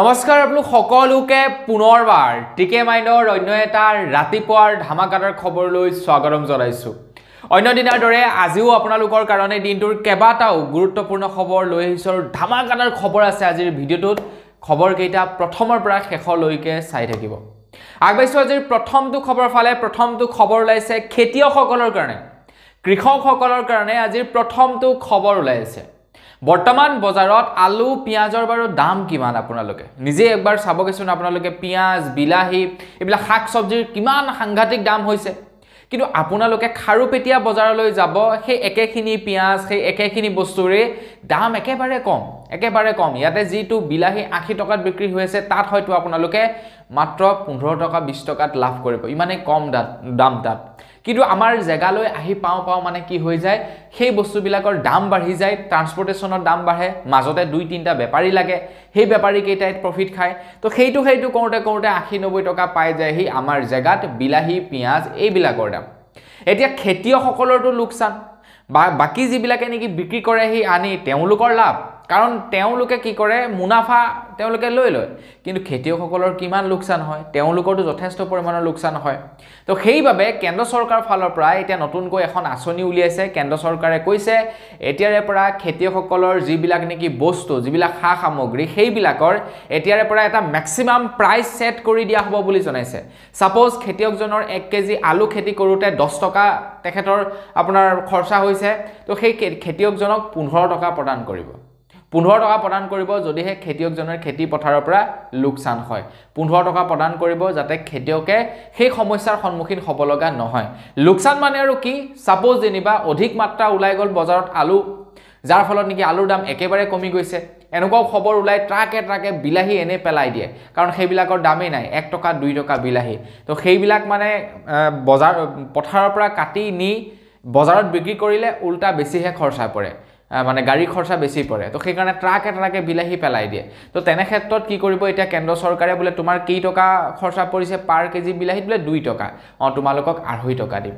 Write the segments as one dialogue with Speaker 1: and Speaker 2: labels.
Speaker 1: নমস্কাৰ আপোনালোক সকলোকে পুনৰবাৰ টিকে মাইণ্ডৰ অন্য এটাৰ ৰাতিপুৱাৰ ধামাকাটাৰ খবৰলৈ স্বাগতম জনাইছোঁ অন্য দিনাৰ দৰে আজিও আপোনালোকৰ কাৰণে দিনটোৰ কেইবাটাও গুৰুত্বপূৰ্ণ খবৰ লৈ আহিছোঁ আৰু ধামাকাটাৰ খবৰ আছে আজিৰ ভিডিঅ'টোত খবৰকেইটা প্ৰথমৰ পৰা শেষলৈকে চাই থাকিব আগবাঢ়িছোঁ আজিৰ প্ৰথমটো খবৰ ফালে প্ৰথমটো খবৰ ওলাইছে খেতিয়কসকলৰ কাৰণে কৃষকসকলৰ কাৰণে আজিৰ প্ৰথমটো খবৰ ওলাই আছে বৰ্তমান বজাৰত আলু পিঁয়াজৰ বাৰু দাম কিমান আপোনালোকে নিজে একবাৰ চাবগৈচোন আপোনালোকে পিঁয়াজ বিলাহী এইবিলাক শাক চব্জিৰ কিমান সাংঘাতিক দাম হৈছে কিন্তু আপোনালোকে খাৰুপেটীয়া বজাৰলৈ যাব সেই একেখিনি পিঁয়াজ সেই একেখিনি বস্তুৰে দাম একেবাৰে কম একেবাৰে কম ইয়াতে যিটো বিলাহী আশী টকাত বিক্ৰী হৈ আছে তাত হয়তো আপোনালোকে মাত্ৰ পোন্ধৰ টকা বিছ টকাত লাভ কৰিব ইমানেই কম দাম তাত কিন্তু আমাৰ জেগালৈ আহি পাওঁ পাওঁ মানে কি হৈ যায় সেই বস্তুবিলাকৰ দাম বাঢ়ি যায় ট্ৰান্সপৰ্টেশ্যনৰ দাম বাঢ়ে মাজতে দুই তিনিটা বেপাৰী লাগে সেই বেপাৰীকেইটাই প্ৰফিট খায় তো সেইটো সেইটো কৰোঁতে কৰোঁতে আশী নব্বৈ টকা পাই যায়হি আমাৰ জেগাত বিলাহী পিঁয়াজ এইবিলাকৰ দাম এতিয়া খেতিয়কসকলৰতো লোকচান বা বাকী যিবিলাকে নেকি বিক্ৰী কৰেহি আনি তেওঁলোকৰ লাভ কাৰণ তেওঁলোকে কি কৰে মুনাফা তেওঁলোকে লৈ লয় কিন্তু খেতিয়কসকলৰ কিমান লোকচান হয় তেওঁলোকৰতো যথেষ্ট পৰিমাণৰ লোকচান হয় তো সেইবাবে কেন্দ্ৰ চৰকাৰৰ ফালৰ পৰা এতিয়া নতুনকৈ এখন আঁচনি উলিয়াইছে কেন্দ্ৰ চৰকাৰে কৈছে এতিয়াৰে পৰা খেতিয়কসকলৰ যিবিলাক নেকি বস্তু যিবিলাক সা সামগ্ৰী সেইবিলাকৰ এতিয়াৰে পৰা এটা মেক্সিমাম প্ৰাইচ ছেট কৰি দিয়া হ'ব বুলি জনাইছে ছাপ'জ খেতিয়কজনৰ এক কেজি আলু খেতি কৰোঁতে দহ টকা তেখেতৰ আপোনাৰ খৰচা হৈছে তো সেই খেতিয়কজনক পোন্ধৰ টকা প্ৰদান কৰিব পোন্ধৰ টকা প্ৰদান কৰিব যদিহে খেতিয়কজনৰ খেতি পথাৰৰ পৰা লোকচান হয় পোন্ধৰ টকা প্ৰদান কৰিব যাতে খেতিয়কে সেই সমস্যাৰ সন্মুখীন হ'ব লগা নহয় লোকচান মানে আৰু কি ছাপ'জ যেনিবা অধিক মাত্ৰা ওলাই গ'ল বজাৰত আলু যাৰ ফলত নেকি আলুৰ দাম একেবাৰে কমি গৈছে এনেকুৱাও খবৰ ওলাই ট্ৰাকে ট্ৰাকে বিলাহী এনেই পেলাই দিয়ে কাৰণ সেইবিলাকৰ দামেই নাই এক টকা দুই টকা বিলাহী তো সেইবিলাক মানে বজাৰ পথাৰৰ পৰা কাটি নি বজাৰত বিক্ৰী কৰিলে উল্টা বেছিহে খৰচা পৰে মানে গাড়ী খৰচা বেছি পৰে তো সেইকাৰণে ট্ৰাকে ট্ৰাকে বিলাহী পেলাই দিয়ে তো তেনে ক্ষেত্ৰত কি কৰিব এতিয়া কেন্দ্ৰ চৰকাৰে বোলে তোমাৰ কেই টকা খৰচা পৰিছে পাৰ কেজি বিলাহীত বোলে দুই টকা অঁ তোমালোকক আঢ়ৈ টকা দিম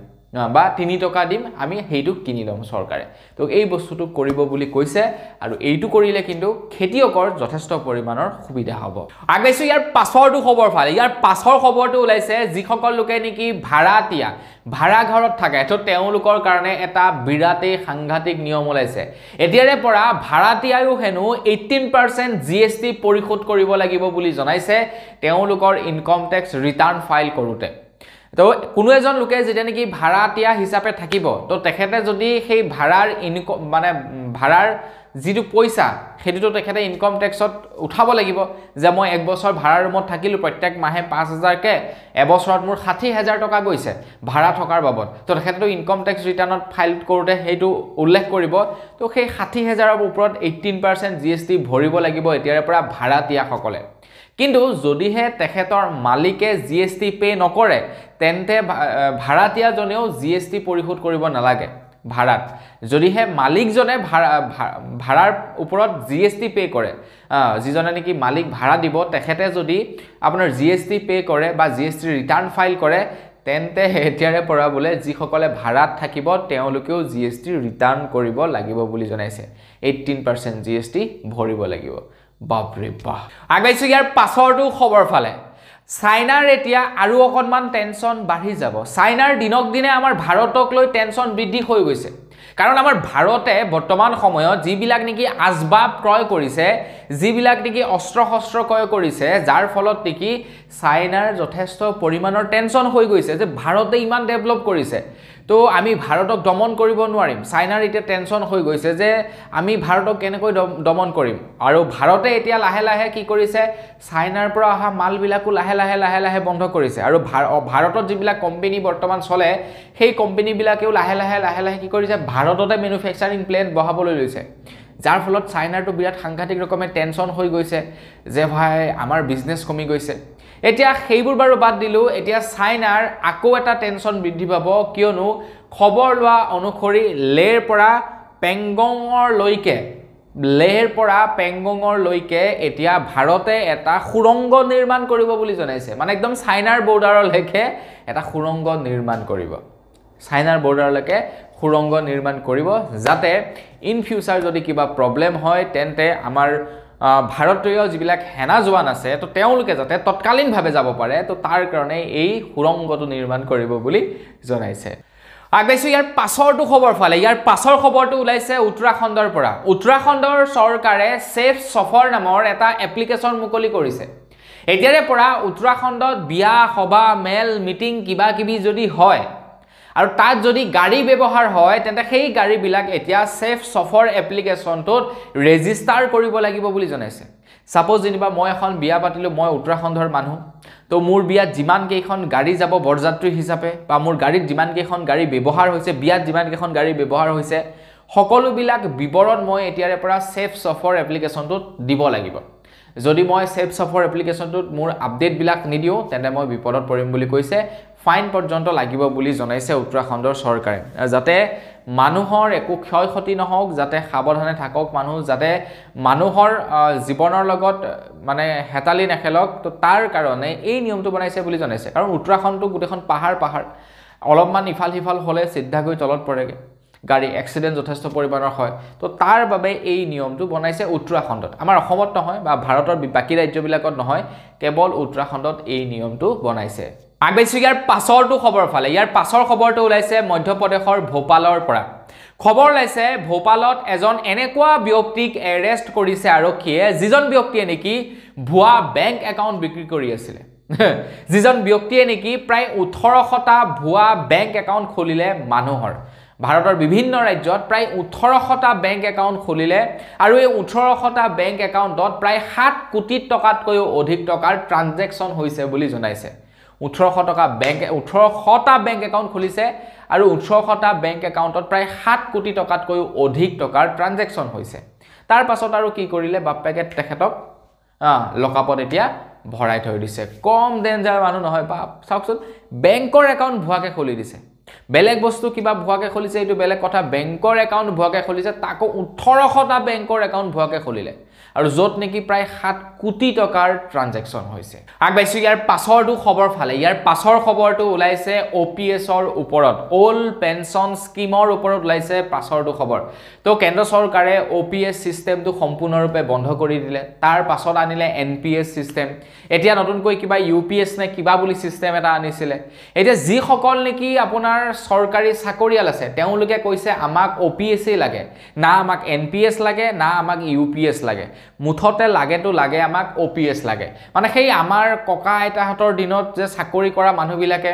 Speaker 1: বা তিনি টকা দিম আমি সেইটো কিনি ল'ম চৰকাৰে তো এই বস্তুটো কৰিব বুলি কৈছে আৰু এইটো কৰিলে কিন্তু খেতিয়কৰ যথেষ্ট পৰিমাণৰ সুবিধা হ'ব আগাইছোঁ ইয়াৰ পাছৰটো খবৰ ফালে ইয়াৰ পাছৰ খবৰটো ওলাইছে যিসকল লোকে নেকি ভাড়াতীয়া ভাড়াঘৰত থাকে তো তেওঁলোকৰ কাৰণে এটা বিৰাটেই সাংঘাতিক নিয়ম ওলাইছে এতিয়াৰে পৰা ভাড়াতীয়ায়ো হেনো eighteen percent G S T পৰিশোধ কৰিব লাগিব বুলি জনাইছে তেওঁলোকৰ ইনকম টেক্স ৰিটাৰ্ণ ফাইল কৰোঁতে তো কোনো এজন লোকে যেতিয়া নেকি ভাড়া দিয়া হিচাপে থাকিব তো তেখেতে যদি সেই ভাড়াৰ ইনকম মানে ভাড়াৰ যিটো পইচা সেইটোতো তেখেতে ইনকম টেক্সত উঠাব লাগিব যে মই এক বছৰ ভাড়া ৰুমত থাকিলোঁ প্ৰত্যেক মাহে পাঁচ হাজাৰকৈ এবছৰত মোৰ ষাঠি হেজাৰ টকা গৈছে ভাড়া থকাৰ বাবদ তো তেখেতেতো ইনকম টেক্স ৰিটাৰ্ণত ফাইল কৰোঁতে সেইটো উল্লেখ কৰিব তো সেই ষাঠি হেজাৰৰ ওপৰত eighteen percent G S T ভৰিব লাগিব এতিয়াৰে পৰা ভাড়া ভাড়াতীয়াসকলে কিন্তু যদিহে তেখেতৰ মালিকে জি এছ টি পে' নকৰে তেন্তে ভাড়াতীয়াজনেও জি এছ টি পৰিশোধ কৰিব নালাগে ভাড়াত যদিহে মালিকজনে ভাড়া ভাড়াৰ ওপৰত জি এছ টি পে' কৰে যিজনে নেকি মালিক ভাড়া দিব তেখেতে যদি আপোনাৰ জি এছ টি পে' কৰে বা G S T return file কৰে তেন্তে এতিয়াৰে পৰা বোলে যিসকলে ভাড়াত থাকিব তেওঁলোকেও জি এছ টি ৰিটাৰ্ণ কৰিব লাগিব বুলি জনাইছে eighteen percent G S T ভৰিব লাগিব বাপ ৰে বাহ ইয়াৰ পাছৰটো খবৰ ফালে চাইনাৰ এতিয়া আৰু অকণমান টেনচন বাঢ়ি যাব চাইনাৰ দিনক দিনে আমাৰ ভাৰতক লৈ টেনচন বৃদ্ধি হৈ গৈছে কাৰণ আমাৰ ভাৰতে বৰ্তমান সময়ত যিবিলাক নেকি আচবাব ক্ৰয় কৰিছে যিবিলাক নেকি অস্ত্ৰ শস্ত্ৰ ক্ৰয় কৰিছে যাৰ ফলত নেকি চাইনাৰ যথেষ্ট পৰিমাণৰ টেনচন হৈ গৈছে যে ভাৰতে ইমান ডেভেলপ কৰিছে তো আমি ভাৰতক দমন কৰিব নোৱাৰিম চাইনাৰ এতিয়া টেনচন হৈ গৈছে যে আমি ভাৰতক কেনেকৈ দমন কৰিম আৰু ভাৰতে এতিয়া লাহে লাহে কি কৰিছে চাইনাৰ পৰা অহা মালবিলাকো লাহে লাহে লাহে লাহে বন্ধ কৰিছে আৰু ভাৰতত যিবিলাক কোম্পেনী বৰ্তমান চলে সেই কোম্পেনীবিলাকেও লাহে লাহে লাহে লাহে কি কৰিছে ভাৰততে মেনুফেকচাৰিং প্লেণ্ট বহাবলৈ লৈছে যাৰ ফলত চাইনাৰটো বিৰাট সাংঘাতিক ৰকমে টেনচন হৈ গৈছে যে ভাই আমাৰ বিজনেছ কমি গৈছে এতিয়া সেইবোৰ বাৰু বাদ দিলোঁ এতিয়া চাইনাৰ আকৌ এটা টেনশ্যন বৃদ্ধি পাব কিয়নো খবৰ লোৱা অনুসৰি লেৰ পৰা পেংগঙৰলৈকে লেহৰ পৰা পেংগঙৰলৈকে এতিয়া ভাৰতে এটা সুৰংগ নিৰ্মাণ কৰিব বুলি জনাইছে মানে একদম চাইনাৰ বৰ্ডাৰলৈকে এটা সুৰংগ নিৰ্মাণ কৰিব চাইনাৰ বৰ্ডাৰলৈকে সুৰংগ নিৰ্মাণ কৰিব যাতে ইন ফিউচাৰ যদি কিবা প্ৰব্লেম হয় তেন্তে আমাৰ ভাৰতীয় যিবিলাক সেনা জোৱান আছে তো তেওঁলোকে যাতে তৎকালীনভাৱে যাব পাৰে তো তাৰ কাৰণে এই সুৰংগটো নিৰ্মাণ কৰিব বুলি জনাইছে আগবাঢ়িছোঁ ইয়াৰ পাছৰটো খবৰ ফালে ইয়াৰ পাছৰ খবৰটো ওলাইছে উত্তৰাখণ্ডৰ পৰা উত্তৰাখণ্ডৰ চৰকাৰে ছেফ চফৰ নামৰ এটা এপ্লিকেশ্যন মুকলি কৰিছে এতিয়াৰে পৰা উত্তৰাখণ্ডত বিয়া সবাহ মেল মিটিং কিবা কিবি যদি হয় আৰু তাত যদি গাড়ী ব্যৱহাৰ হয় তেন্তে সেই গাড়ীবিলাক এতিয়া চেফ চফৰ এপ্লিকেশ্যনটোত ৰেজিষ্টাৰ কৰিব লাগিব বুলি জনাইছে ছাপ'জ যেনিবা মই এখন বিয়া পাতিলোঁ মই উত্তৰাখণ্ডৰ মানুহ তো মোৰ বিয়াত যিমানকেইখন গাড়ী যাব বৰযাত্ৰী হিচাপে বা মোৰ গাড়ীত যিমানকেইখন গাড়ী ব্যৱহাৰ হৈছে বিয়াত যিমানকেইখন গাড়ী ব্যৱহাৰ হৈছে সকলোবিলাক বিৱৰণ মই এতিয়াৰে পৰা চেফ চফৰ এপ্লিকেশ্যনটোত দিব লাগিব যদি মই ছেফ চফৰ এপ্লিকেশ্যনটোত মোৰ আপডেটবিলাক নিদিওঁ তেন্তে মই বিপদত পৰিম বুলি কৈছে ফাইন পৰ্যন্ত লাগিব বুলি জনাইছে উত্তৰাখণ্ডৰ চৰকাৰে যাতে মানুহৰ একো ক্ষয় ক্ষতি নহওক যাতে সাৱধানে থাকক মানুহ যাতে মানুহৰ জীৱনৰ লগত মানে হেতালি নেখেলক তো তাৰ কাৰণে এই নিয়মটো বনাইছে বুলি জনাইছে কাৰণ উত্তৰাখণ্ডটো গোটেইখন পাহাৰ পাহাৰ অলপমান ইফাল সিফাল হ'লে চিধাকৈ তলত পৰেগৈ গাড়ী এক্সিডেণ্ট যথেষ্ট পৰিমাণৰ হয় তো তাৰ বাবে এই নিয়মটো বনাইছে উত্তৰাখণ্ডত আমাৰ অসমত নহয় বা ভাৰতৰ বাকী ৰাজ্যবিলাকত নহয় কেৱল উত্তৰাখণ্ডত এই নিয়মটো বনাইছে আগবাঢ়িছোঁ ইয়াৰ পাছৰটো খবৰ ফালে ইয়াৰ পাছৰ খবৰটো ওলাইছে মধ্য প্ৰদেশৰ ভূপালৰ পৰা খবৰ ওলাইছে ভূপালত এজন এনেকুৱা ব্যক্তিক এৰেষ্ট কৰিছে আৰক্ষীয়ে যিজন ব্যক্তিয়ে নেকি ভুৱা বেংক একাউণ্ট বিক্ৰী কৰি আছিলে যিজন ব্যক্তিয়ে নেকি প্ৰায় ওঠৰশটা ভুৱা বেংক একাউণ্ট খুলিলে মানুহৰ ভাৰতৰ বিভিন্ন ৰাজ্যত প্ৰায় ওঠৰশটা বেংক একাউণ্ট খুলিলে আৰু এই ওঠৰশটা বেংক একাউণ্টত প্ৰায় সাত কোটি টকাতকৈও অধিক টকাৰ ট্ৰাঞ্জেকশ্যন হৈছে বুলি জনাইছে ওঠৰশ টকা বেংক ওঠৰশটা বেংক একাউণ্ট খুলিছে আৰু ওঠৰশটা বেংক একাউণ্টত প্ৰায় সাত কোটি টকাতকৈও অধিক টকাৰ ট্ৰাঞ্জেকশ্যন হৈছে তাৰ পাছত আৰু কি কৰিলে বাপ্পেকে তেখেতক লকআপত এতিয়া ভৰাই থৈ দিছে কম ডেঞ্জাৰ মানুহ নহয় বাপ চাওকচোন বেংকৰ একাউণ্ট ভুৱাকৈ খুলি দিছে বেলেগ বস্তু কিবা ভুৱাকৈ খুলিছে এইটো বেলেগ কথা বেংকৰ একাউণ্ট ভুৱাকৈ খুলিছে তাকো ওঠৰশটা বেংকৰ একাউণ্ট ভুৱাকৈ খুলিলে আৰু য'ত নেকি প্ৰায় সাত কোটি টকাৰ ট্ৰানজেকশ্যন হৈছে আগবাঢ়িছোঁ ইয়াৰ পাছৰটো খবৰ ফালে ইয়াৰ পাছৰ খবৰটো ওলাইছে অ' পি এছৰ ওপৰত অল্ড পেঞ্চন স্কিমৰ ওপৰত ওলাইছে পাছৰটো খবৰ তো কেন্দ্ৰ চৰকাৰে অ' পি এছ ছিষ্টেমটো সম্পূৰ্ণৰূপে বন্ধ কৰি দিলে তাৰ পাছত আনিলে এন পি এছ ছিষ্টেম এতিয়া নতুনকৈ কিবা ইউ পি এছ নে কিবা বুলি ছিষ্টেম এটা আনিছিলে এতিয়া যিসকল নেকি আপোনাৰ চৰকাৰী চাকৰিয়াল আছে তেওঁলোকে কৈছে আমাক অ' পি এছেই লাগে না আমাক এন পি এছ লাগে না আমাক ইউ পি এছ লাগে লাগে মুঠতে লাগেতো লাগে আমাক অ' পি এছ লাগে মানে সেই আমাৰ ককা আইতাহঁতৰ দিনত যে চাকৰি কৰা মানুহবিলাকে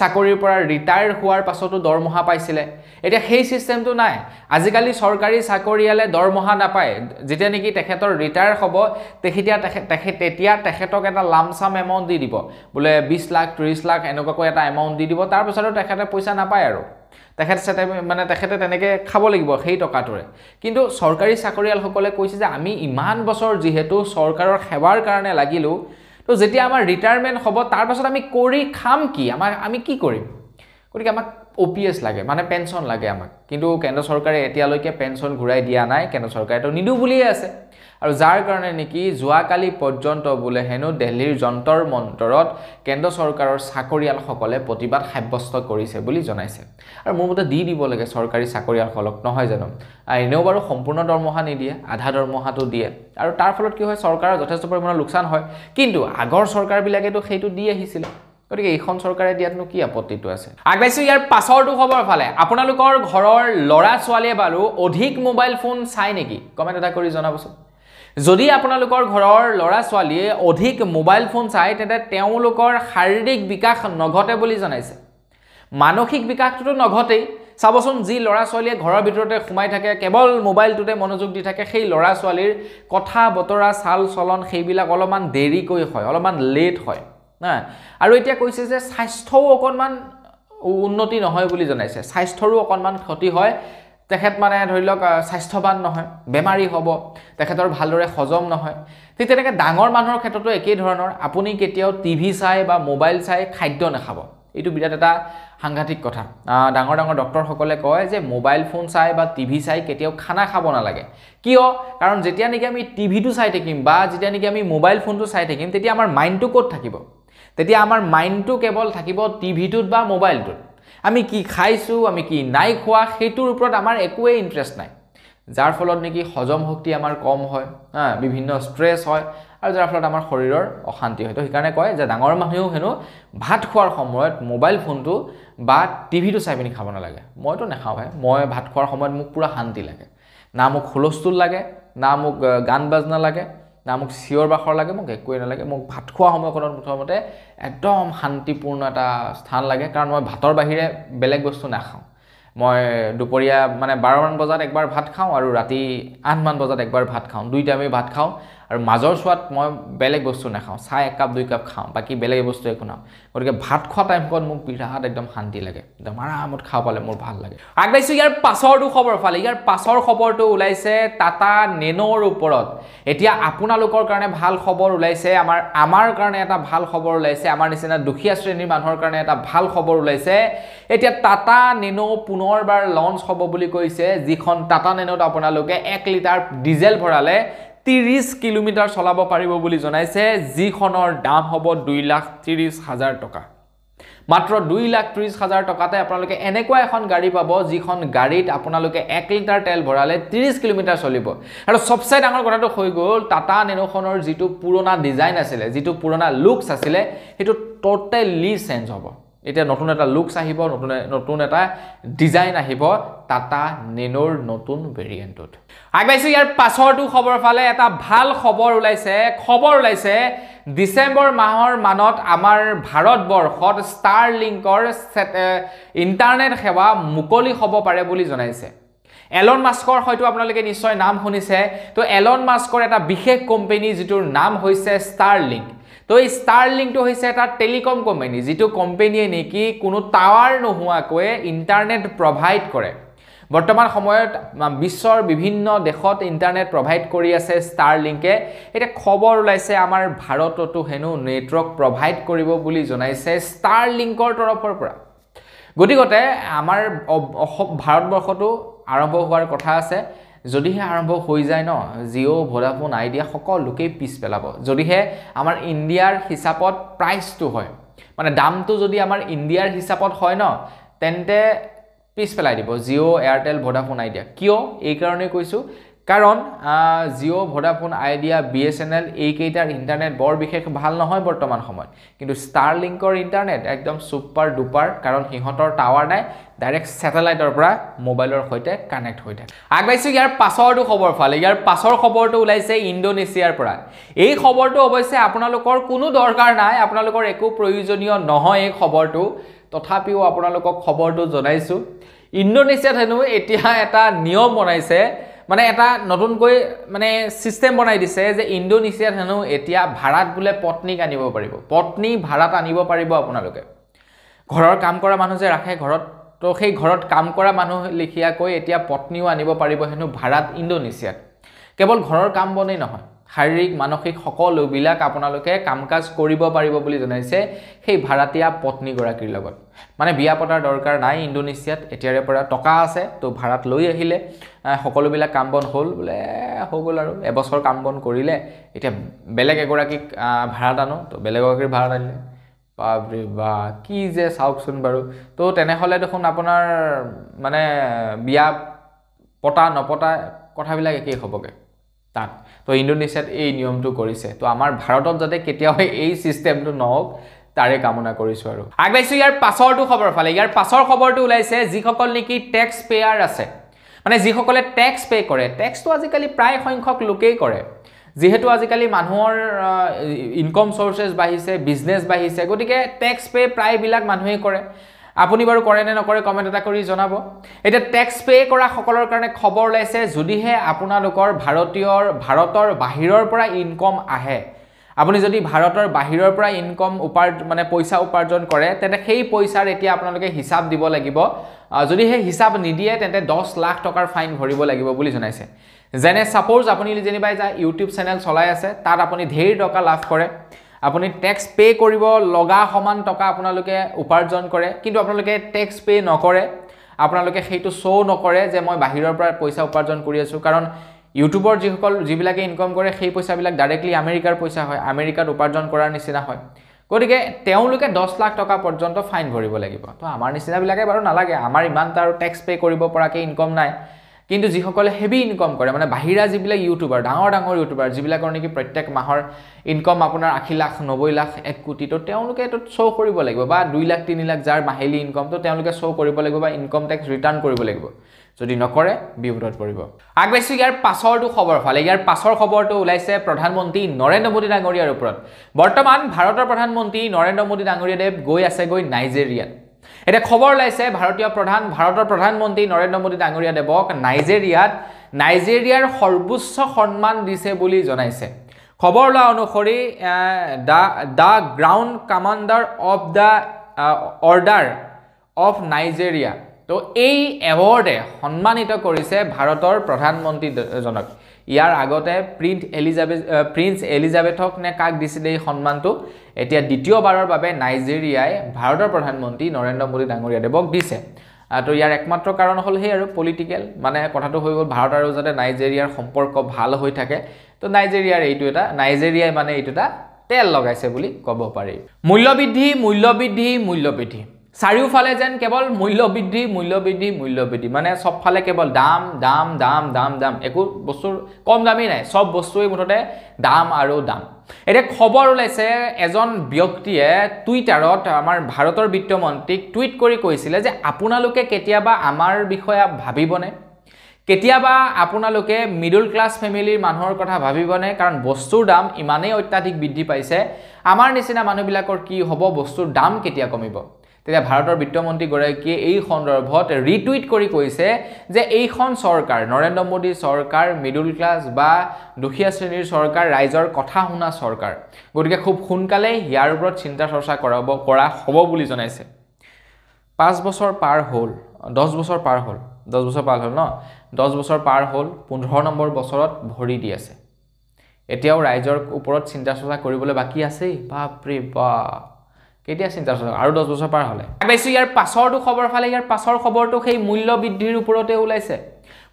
Speaker 1: চাকৰিৰ পৰা ৰিটায়াৰ হোৱাৰ পাছতো দৰমহা পাইছিলে এতিয়া সেই চিষ্টেমটো নাই আজিকালি চৰকাৰী চাকৰিয়ালে দৰমহা নাপায় যেতিয়া নেকি তেখেতৰ ৰিটায়াৰ হ'ব তেতিয়া তেখে তেতিয়া তেখেতক এটা লাম চাম এমাউণ্ট দি দিব বোলে বিছ লাখ ত্ৰিছ লাখ এনেকুৱাকৈ এটা এমাউণ্ট দি দিব তাৰপিছতো তেখেতে পইচা নাপায় আৰু তেখেত মানে তেখেতে তেনেকৈ খাব লাগিব সেই টকাটোৰে কিন্তু চৰকাৰী চাকৰিয়ালসকলে কৈছে যে আমি ইমান বছৰ যিহেতু চৰকাৰৰ সেৱাৰ কাৰণে লাগিলোঁ তো যেতিয়া আমাৰ ৰিটায়াৰমেণ্ট হ'ব তাৰপাছত আমি কৰি খাম কি আমাৰ আমি কি কৰিম গতিকে আমাক অ' পি এছ লাগে মানে পেঞ্চন লাগে আমাক কিন্তু কেন্দ্ৰ চৰকাৰে এতিয়ালৈকে পেঞ্চন ঘূৰাই দিয়া নাই কেন্দ্ৰ চৰকাৰেতো নিদিওঁ বুলিয়েই আছে আৰু যাৰ কাৰণে নেকি যোৱাকালি পৰ্যন্ত বোলে হেনো দিল্লীৰ যন্তৰ মন্তৰত কেন্দ্ৰ চৰকাৰৰ চাকৰিয়ালসকলে প্ৰতিবাদ সাব্যস্ত কৰিছে বুলি জনাইছে আৰু মোৰ মতে দি দিব লাগে চৰকাৰী চাকৰিয়ালসকলক নহয় জানো এনেও বাৰু সম্পূৰ্ণ দৰমহা নিদিয়ে আধা দৰমহাটো দিয়ে আৰু তাৰ ফলত কি হয় চৰকাৰৰ যথেষ্ট পৰিমাণৰ লোকচান হয় কিন্তু আগৰ চৰকাৰবিলাকেতো সেইটো দি আহিছিলে গতিকে এইখন চৰকাৰে দিয়াতনো কি আপত্তিটো আছে আগবাঢ়িছোঁ ইয়াৰ পাছৰটো খবৰ ফালে আপোনালোকৰ ঘৰৰ ল'ৰা ছোৱালীয়ে বাৰু অধিক মোবাইল ফোন চাই নেকি কমেণ্ট এটা কৰি জনাবচোন যদি আপোনালোকৰ ঘৰৰ ল'ৰা ছোৱালীয়ে অধিক মোবাইল ফোন চায় তেন্তে তেওঁলোকৰ শাৰীৰিক বিকাশ নঘটে বুলি জনাইছে মানসিক বিকাশটোতো নঘটেই চাবচোন যি ল'ৰা ছোৱালীয়ে ঘৰৰ ভিতৰতে সোমাই থাকে কেৱল মোবাইলটোতে মনোযোগ দি থাকে সেই ল'ৰা ছোৱালীৰ কথা বতৰা চাল চলন সেইবিলাক অলপমান দেৰিকৈ হয় অলপমান লেট হয় হ্যাঁ আৰ এটা কৈছে যে স্বাস্থ্যও অকণমান উন্নতি নহয় বুলি জনাইছে স্বাস্থ্যৰো অকণমান ক্ষতি হয় তেখেত মানে ধৰি লওক স্বাস্থ্যৱান নহয় বেমাৰী হব তেখেতৰ ভালদৰে হজম নহয় ঠিক তেনেকৈ ডাঙৰ মানুহৰ ক্ষেত্ৰতো একেই ধৰণৰ আপুনি কেতিয়াও টিভি চাই বা মোবাইল চাই খাদ্য নাখাব এইটো বিৰাট এটা সাংঘাতিক কথা ডাঙৰ ডাঙৰ ডক্টৰসকলে কয় যে মোবাইল ফোন চাই বা টিভি চাই কেতিয়াও খানা খাব নালাগে কিয় কাৰণ যেতিয়া নেকি আমি টিভিটো চাই থাকিম বা যেতিয়া নেকি আমি মোবাইল ফোনটো চাই থাকিম তেতিয়া আমাৰ মাইণ্ডটো ক'ত থাকিব তেতিয়া আমাৰ মাইণ্ডটো কেৱল থাকিব টিভিটোত বা মোবাইলটোত আমি কি খাইছোঁ আমি কি নাই খোৱা সেইটোৰ ওপৰত আমাৰ একোৱেই ইণ্টাৰেষ্ট নাই যাৰ ফলত নেকি হজম শক্তি আমাৰ কম হয় হা বিভিন্ন ষ্ট্ৰেছ হয় আৰু যাৰ ফলত আমাৰ শৰীৰৰ অশান্তি হয় তো সেইকাৰণে কয় যে ডাঙৰ মানুহেও হেনো ভাত খোৱাৰ সময়ত মোবাইল ফোনটো বা টিভিটো চাই পিনি খাব নালাগে মইতো নেখাওঁ হে মই ভাত খোৱাৰ সময়ত মোক পূৰা শান্তি লাগে না মোক হুলস্থুল লাগে না মোক গান বাজনা লাগে না মোক চিঞৰ বাখৰ লাগে মোক একোৱেই নালাগে মোক ভাত খোৱা সময়কণত প্ৰথমতে একদম শান্তিপূৰ্ণ এটা স্থান লাগে কাৰণ মই ভাতৰ বাহিৰে বেলেগ বস্তু নাখাওঁ মই দুপৰীয়া মানে বাৰমান বজাত একবাৰ ভাত খাওঁ আৰু ৰাতি আঠমান বজাত একবাৰ ভাত খাওঁ দুই টাইমেই ভাত খাওঁ আৰু মাজৰ চোৱাত মই বেলেগ বস্তু নাখাওঁ চাহ একাপ দুই কাপ খাওঁ বাকী বেলেগ বস্তু একো নাম গতিকে ভাত খোৱা টাইমকণ মোক বিৰাট একদম শান্তি লাগে একদম আৰামত খাব পালে মোৰ ভাল লাগে আগবাঢ়িছোঁ ইয়াৰ পাছৰটো খবৰ ফালে ইয়াৰ পাছৰ খবৰটো ওলাইছে টাটা নেনৰ ওপৰত এতিয়া আপোনালোকৰ কাৰণে ভাল খবৰ ওলাইছে আমাৰ আমাৰ কাৰণে এটা ভাল খবৰ ওলাইছে আমাৰ নিচিনা দুখীয়া শ্ৰেণীৰ মানুহৰ কাৰণে এটা ভাল খবৰ ওলাইছে এতিয়া টাটা নেন পুনৰবাৰ লঞ্চ হ'ব বুলি কৈছে যিখন টাটা নেনত আপোনালোকে এক লিটাৰ ডিজেল ভৰালে ত্ৰিছ কিলোমিটাৰ চলাব পাৰিব বুলি জনাইছে যিখনৰ দাম হ'ব দুই লাখ ত্ৰিছ হাজাৰ টকা মাত্ৰ দুই লাখ ত্ৰিছ হাজাৰ টকাতে আপোনালোকে এনেকুৱা এখন গাড়ী পাব যিখন গাড়ীত আপোনালোকে এক লিটাৰ তেল ভৰালে ত্ৰিছ কিলোমিটাৰ চলিব আৰু চবচে ডাঙৰ কথাটো হৈ গ'ল টাটা নেনোখনৰ যিটো পুৰণা ডিজাইন আছিলে যিটো পুৰণা লুকছ আছিলে সেইটো ট'টেলি চেঞ্জ হ'ব এতিয়া নতুন এটা লুকছ আহিব নতুন নতুন এটা ডিজাইন আহিব টাটা নেনোৰ নতুন ভেৰিয়েণ্টত আগবাইছোঁ ইয়াৰ পাছৰটো খবৰ ফালে এটা ভাল খবৰ ওলাইছে খবৰ ওলাইছে ডিচেম্বৰ মাহৰ মানত আমাৰ ভাৰতবৰ্ষত ষ্টাৰ লিংকৰ ইণ্টাৰনেট সেৱা মুকলি হ'ব পাৰে বুলি জনাইছে এলন মাস্কৰ হয়তো আপোনালোকে নিশ্চয় নাম শুনিছে তো এলন মাস্কৰ এটা বিশেষ কোম্পেনী যিটোৰ নাম হৈছে ষ্টাৰ লিংক তো এই স্টাৰলিংটো হৈছে এটা টেলিকম কোম্পানী যিটো কোম্পানীয়ে নেকি কোনো টাৱাৰ নোহোৱাকৈয়ে ইণ্টাৰনেট প্ৰভাইড কৰে বৰ্তমান সময়ত বিশ্বৰ বিভিন্ন দেশত ইণ্টাৰনেট প্ৰভাইড কৰি আছে ষ্টাৰলিংকে এতিয়া খবৰ ওলাইছে আমাৰ ভাৰততো হেনো নেটৱৰ্ক প্ৰভাইড কৰিব বুলি জনাইছে ষ্টাৰলিংকৰ তৰফৰ পৰা গতিকতে আমাৰ ভাৰতবৰ্ষতো আৰম্ভ হোৱাৰ কথা আছে যদিহে আৰম্ভ হৈ যায় ন জিঅ' ভোডাফোন আইডিয়া সকলোকেই পিছ পেলাব যদিহে আমাৰ ইণ্ডিয়াৰ হিচাপত প্ৰাইচটো হয় মানে দামটো যদি আমাৰ ইণ্ডিয়াৰ হিচাপত হয় ন তেন্তে পিছ পেলাই দিব জিঅ' এয়াৰটেল ভোডাফোন আইডিয়া কিয় এইকাৰণে কৈছোঁ কাৰণ Jio' Vodafone Idea B S N L এইকেইটাৰ ইণ্টাৰনেট বৰ বিশেষ ভাল নহয় বৰ্তমান সময়ত কিন্তু ষ্টাৰ লিংকৰ ইণ্টাৰনেট একদম চুপাৰ দুপাৰ কাৰণ সিহঁতৰ টাৱাৰ নাই ডাইৰেক্ট ছেটেলাইটৰ পৰা মোবাইলৰ সৈতে কানেক্ট হৈ থাকে আগবাঢ়িছোঁ ইয়াৰ পাছৰটো খবৰ ফালে ইয়াৰ পাছৰ খবৰটো ওলাইছে ইণ্ডোনেছিয়াৰ পৰা এই খবৰটো অৱশ্যে আপোনালোকৰ কোনো দৰকাৰ নাই আপোনালোকৰ একো প্ৰয়োজনীয় নহয় এই খবৰটো তথাপিও আপোনালোকক খবৰটো জনাইছোঁ ইণ্ডোনেছিয়াত হেনো এতিয়া এটা নিয়ম বনাইছে মানে এটা নতুনকৈ মানে ছিষ্টেম বনাই দিছে যে ইণ্ডোনেছিয়াত হেনো এতিয়া ভাড়াত বোলে পত্নীক আনিব পাৰিব পত্নী ভাড়াত আনিব পাৰিব আপোনালোকে ঘৰৰ কাম কৰা মানুহ যে ৰাখে ঘৰত তো সেই ঘৰত কাম কৰা মানুহ লেখিয়াকৈ এতিয়া পত্নীও আনিব পাৰিব হেনো ভাড়াত ইণ্ডোনেছিয়াত কেৱল ঘৰৰ কাম বনেই নহয় শাৰীৰিক মানসিক সকলোবিলাক আপোনালোকে কাম কাজ কৰিব পাৰিব বুলি জনাইছে সেই ভাড়াতীয়া পত্নীগৰাকীৰ লগত মানে বিয়া পতাৰ দৰকাৰ নাই ইণ্ডোনেছিয়াত এতিয়াৰে পৰা টকা আছে তো ভাড়াত লৈ আহিলে সকলোবিলাক কাম বন হ'ল বোলে হৈ গ'ল আৰু এবছৰ কাম বন কৰিলে এতিয়া বেলেগ এগৰাকীক ভাড়াত আনো তো বেলেগ এগৰাকীৰ ভাড়াত আনিলে বাপৰে বা কি যে চাওকচোন বাৰু তো তেনেহ'লে দেখোন আপোনাৰ মানে বিয়া পতা নপতা কথাবিলাক একেই হ'বগৈ তাত তো ইণ্ডোনেছিয়াত এই নিয়মটো কৰিছে তো আমাৰ ভাৰতত যাতে কেতিয়াও এই চিষ্টেমটো নহওক তাৰে কামনা কৰিছোঁ আৰু আগবাঢ়িছোঁ ইয়াৰ পাছৰটো খবৰ ফালে ইয়াৰ পাছৰ খবৰটো ওলাইছে যিসকল নেকি টেক্স পেয়াৰ আছে মানে যিসকলে টেক্স পে' কৰে টেক্সটো আজিকালি প্ৰায় সংখ্যক লোকেই কৰে যিহেতু আজিকালি মানুহৰ ইনকম চ'ৰ্চেছ বাঢ়িছে বিজনেছ বাঢ়িছে গতিকে টেক্স পে' প্ৰায়বিলাক মানুহেই কৰে আপুনি বাৰু কৰে নে নকৰে কমেণ্ট এটা কৰি জনাব এতিয়া টেক্স পে' কৰাসকলৰ কাৰণে খবৰ ওলাইছে যদিহে আপোনালোকৰ ভাৰতীয়ৰ ভাৰতৰ বাহিৰৰ পৰা ইনকম আহে আপুনি যদি ভাৰতৰ বাহিৰৰ পৰা ইনকম উপাৰ্জ মানে পইচা উপাৰ্জন কৰে তেন্তে সেই পইচাৰ এতিয়া আপোনালোকে হিচাপ দিব লাগিব যদিহে হিচাপ নিদিয়ে তেন্তে দহ লাখ টকাৰ ফাইন ভৰিব লাগিব বুলি জনাইছে যেনে ছাপ'জ আপুনি যেনিবা যা ইউটিউব চেনেল চলাই আছে তাত আপুনি ঢেৰ টকা লাভ কৰে আপুনি টেক্স পে কৰিব লগা সমান টকা আপোনালোকে উপাৰ্জন কৰে কিন্তু আপোনালোকে টেক্স পে নকৰে আপোনালোকে সেইটো শ্ব' নকৰে যে মই বাহিৰৰ পৰা পইচা উপাৰ্জন কৰি আছোঁ কাৰণ ইউটিউবৰ যিসকল যিবিলাকে ইনকম কৰে সেই পইচাবিলাক ডাইৰেক্টলি আমেৰিকাৰ পইচা হয় আমেৰিকাত উপাৰ্জন কৰাৰ নিচিনা হয় গতিকে তেওঁলোকে দহ লাখ টকা পৰ্যন্ত ফাইন ভৰিব লাগিব তো আমাৰ নিচিনাবিলাকে বাৰু নালাগে আমাৰ ইমান এটা আৰু টেক্স পে' কৰিব পৰাকৈ ইনকম নাই কিন্তু যিসকলে হেভি ইনকম কৰে মানে বাহিৰা যিবিলাক ইউটিউবাৰ ডাঙৰ ডাঙৰ ইউটিউবাৰ যিবিলাকৰ নেকি প্ৰত্যেক মাহৰ ইনকম আপোনাৰ আশী লাখ নব্বৈ লাখ এক কোটি তো তেওঁলোকে এইটো শ্ব' কৰিব লাগিব বা দুই লাখ তিনি লাখ যাৰ মাহিলী ইনকম তো তেওঁলোকে শ্ব' কৰিব লাগিব বা ইনকম টেক্স ৰিটাৰ্ণ কৰিব লাগিব যদি নকৰে বিপদত পৰিব আগবাঢ়িছোঁ ইয়াৰ পাছৰটো খবৰ ফালে ইয়াৰ পাছৰ খবৰটো ওলাইছে প্ৰধানমন্ত্ৰী নৰেন্দ্ৰ মোদী ডাঙৰীয়াৰ ওপৰত বৰ্তমান ভাৰতৰ প্ৰধানমন্ত্ৰী নৰেন্দ্ৰ মোদী ডাঙৰীয়াদেৱ গৈ আছেগৈ নাইজেৰিয়াত এতিয়া খবৰ ওলাইছে ভাৰতীয় প্ৰধান ভাৰতৰ প্ৰধানমন্ত্ৰী নৰেন্দ্ৰ মোদী ডাঙৰীয়া দেৱক নাইজেৰিয়াত নাইজেৰিয়াৰ সৰ্বোচ্চ সন্মান দিছে বুলি জনাইছে খবৰ লোৱা অনুসৰি the the ground commander of the order of Nigeria তো এই এৱাৰ্ডে সন্মানিত কৰিছে ভাৰতৰ প্ৰধানমন্ত্ৰীজনক ইয়াৰ আগতে প্ৰিন্ট এলিজাবেথ প্ৰিন্স এলিজাবেথক নে কাক দিছিলে এই সন্মানটো এতিয়া দ্বিতীয়বাৰৰ বাবে নাইজেৰিয়াই ভাৰতৰ প্ৰধানমন্ত্ৰী নৰেন্দ্ৰ মোদী ডাঙৰীয়াদেৱক দিছে তো ইয়াৰ একমাত্ৰ কাৰণ হ'ল সেই আৰু পলিটিকেল মানে কথাটো হৈ গ'ল ভাৰত আৰু যাতে নাইজেৰিয়াৰ সম্পৰ্ক ভাল হৈ থাকে তো নাইজেৰিয়াৰ এইটো এটা নাইজেৰিয়াই মানে এইটো এটা তেল লগাইছে বুলি ক'ব পাৰি মূল্যবৃদ্ধি মূল্যবৃদ্ধি মূল্যবৃদ্ধি চাৰিওফালে যেন কেৱল মূল্যবৃদ্ধি মূল্যবৃদ্ধি মূল্যবৃদ্ধি মানে চবফালে কেৱল দাম দাম দাম দাম দাম একো বস্তুৰ কম দামেই নাই চব বস্তুৱেই মুঠতে দাম আৰু দাম এতিয়া খবৰ ওলাইছে এজন ব্যক্তিয়ে টুইটাৰত আমাৰ ভাৰতৰ বিত্তমন্ত্ৰীক টুইট কৰি কৈছিলে যে আপোনালোকে কেতিয়াবা আমাৰ বিষয়ে ভাবিবনে কেতিয়াবা আপোনালোকে মিডল ক্লাছ ফেমিলিৰ মানুহৰ কথা ভাবিবনে কাৰণ বস্তুৰ দাম ইমানেই অত্যাধিক বৃদ্ধি পাইছে আমাৰ নিচিনা মানুহবিলাকৰ কি হ'ব বস্তুৰ দাম কেতিয়া কমিব তেতিয়া ভাৰতৰ বিত্তমন্ত্ৰীগৰাকীয়ে এই সন্দৰ্ভত ৰিটুইট কৰি কৈছে যে এইখন চৰকাৰ নৰেন্দ্ৰ মোদীৰ চৰকাৰ মিডল ক্লাছ বা দুখীয়া শ্ৰেণীৰ চৰকাৰ ৰাইজৰ কথা শুনা চৰকাৰ গতিকে খুব সোনকালে ইয়াৰ ওপৰত চিন্তা চৰ্চা কৰাব কৰা হ'ব বুলি জনাইছে পাঁচ বছৰ পাৰ হ'ল দহ বছৰ পাৰ হ'ল দহ বছৰ পাৰ হ'ল ন দহ বছৰ পাৰ হ'ল পোন্ধৰ নম্বৰ বছৰত ভৰি দি আছে এতিয়াও ৰাইজৰ ওপৰত চিন্তা চৰ্চা কৰিবলৈ বাকী আছেই বাপৰে বাপ কেতিয়া চিন্তা চলক আৰু দহ বছৰ পাৰ হ'লে পাইছোঁ ইয়াৰ পাছৰটো খবৰ ফালে ইয়াৰ পাছৰ খবৰটো সেই মূল্য বৃদ্ধিৰ ওপৰতে ওলাইছে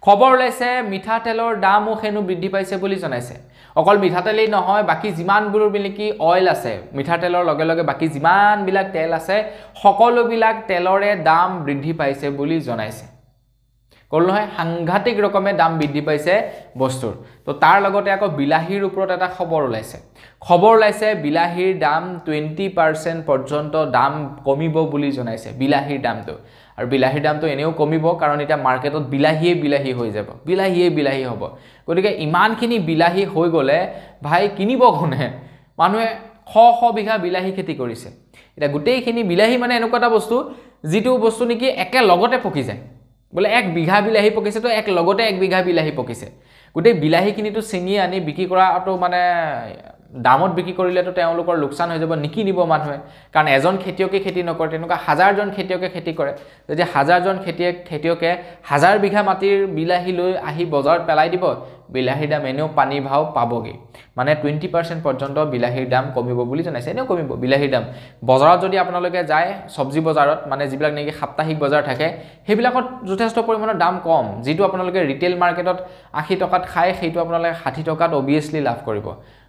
Speaker 1: খবৰ ওলাইছে মিঠাতেলৰ দামো সেনো বৃদ্ধি পাইছে বুলি জনাইছে অকল মিঠাতেলেই নহয় বাকী যিমানবোৰ নেকি অইল আছে মিঠাতেলৰ লগে লগে বাকী যিমানবিলাক তেল আছে সকলোবিলাক তেলৰে দাম বৃদ্ধি পাইছে বুলি জনাইছে কল নহয় সাংঘাতিক ৰকমে দাম বৃদ্ধি পাইছে বস্তুৰ তো তাৰ লগতে আকৌ বিলাহীৰ ওপৰত এটা খবৰ ওলাইছে খবৰ ওলাইছে বিলাহীৰ দাম টুৱেণ্টি পাৰ্চেণ্ট পৰ্যন্ত দাম কমিব বুলি জনাইছে বিলাহীৰ দামটো আৰু বিলাহীৰ দামটো এনেও কমিব কাৰণ এতিয়া মাৰ্কেটত বিলাহীয়ে বিলাহী হৈ যাব বিলাহীয়ে বিলাহী হ'ব গতিকে ইমানখিনি বিলাহী হৈ গ'লে ভাই কিনিব কোনে মানুহে শ শ বিঘা বিলাহী খেতি কৰিছে এতিয়া গোটেইখিনি বিলাহী মানে এনেকুৱা এটা বস্তু যিটো বস্তু নেকি একেলগতে পকি যায় বোলে এক বিঘা বিলাহী পকিছে তো এক লগতে এক বিঘা বিলাহী পকিছে গোটেই বিলাহীখিনিতো ছিঙি আনি বিক্ৰী কৰাটো মানে দামত বিক্ৰী কৰিলেতো তেওঁলোকৰ লোকচান হৈ যাব নিকিনিব মানুহে কাৰণ এজন খেতিয়কে খেতি নকৰে তেনেকুৱা হাজাৰজন খেতিয়কে খেতি কৰে যদি হাজাৰজন খেতিয়ে খেতিয়কে হাজাৰ বিঘা মাটিৰ বিলাহী লৈ আহি বজাৰত পেলাই দিব বিলাহীৰ দাম এনেও পানীৰ ভাও পাবগৈ মানে টুৱেণ্টি পাৰ্চেণ্ট পৰ্যন্ত বিলাহীৰ দাম কমিব বুলি জনাইছে এনেও কমিব বিলাহীৰ দাম বজাৰত যদি আপোনালোকে যায় চব্জি বজাৰত মানে যিবিলাক নেকি সাপ্তাহিক বজাৰ থাকে সেইবিলাকত যথেষ্ট পৰিমাণৰ দাম কম যিটো আপোনালোকে ৰিটেইল মাৰ্কেটত আশী টকাত খায় সেইটো আপোনালোকে ষাঠি টকাত অভিয়াছলি লাভ কৰিব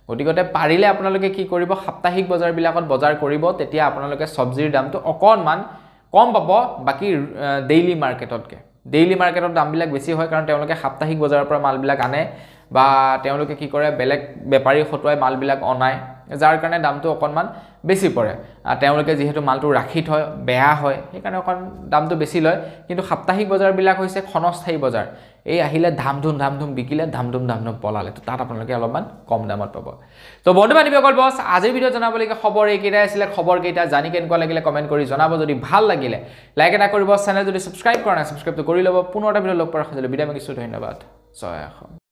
Speaker 1: গতিকে পাৰিলে আপোনালোকে কি কৰিব সাপ্তাহিক বজাৰবিলাকত বজাৰ কৰিব তেতিয়া আপোনালোকে চব্জিৰ দামটো অকণমান কম পাব বাকী ডেইলি মাৰ্কেটতকৈ ডেইলি মাৰ্কেটত দামবিলাক বেছি হয় কাৰণ তেওঁলোকে সাপ্তাহিক বজাৰৰ পৰা মালবিলাক আনে বা তেওঁলোকে কি কৰে বেলেগ বেপাৰী হতুৱাই মালবিলাক অনায় যাৰ কাৰণে দামটো অকণমান বেছি পৰে তেওঁলোকে যিহেতু মালটো ৰাখি থয় বেয়া হয় সেইকাৰণে অকণ দামটো বেছি লয় কিন্তু সাপ্তাহিক বজাৰবিলাক হৈছে ক্ষণস্থায়ী বজাৰ এই আহিলে ধাম ধুম ধাম ধুম বিকিলে ধাম ধুম ধাম ধুম পলালে তো তাত আপোনালোকে অলপমান কম দামত পাব তো বন্ধু বান্ধৱীসকল বছ আজিৰ ভিডিঅ'ত জনাবলগীয়া খবৰ এইকেইটাই আছিলে খবৰকেইটা জানি কেনেকুৱা লাগিলে কমেণ্ট কৰি জনাব যদি ভাল লাগিলে লাইক এটা কৰিব চেনেল যদি ছাবস্ক্ৰাইব কৰা নাই ছাবস্ক্ৰাইবটো কৰি ল'ব পুনৰ এটা ভিডিঅ' লগ পৰা সজিলোঁ বিদায় মাগিছোঁ ধন্যবাদ জয় অসম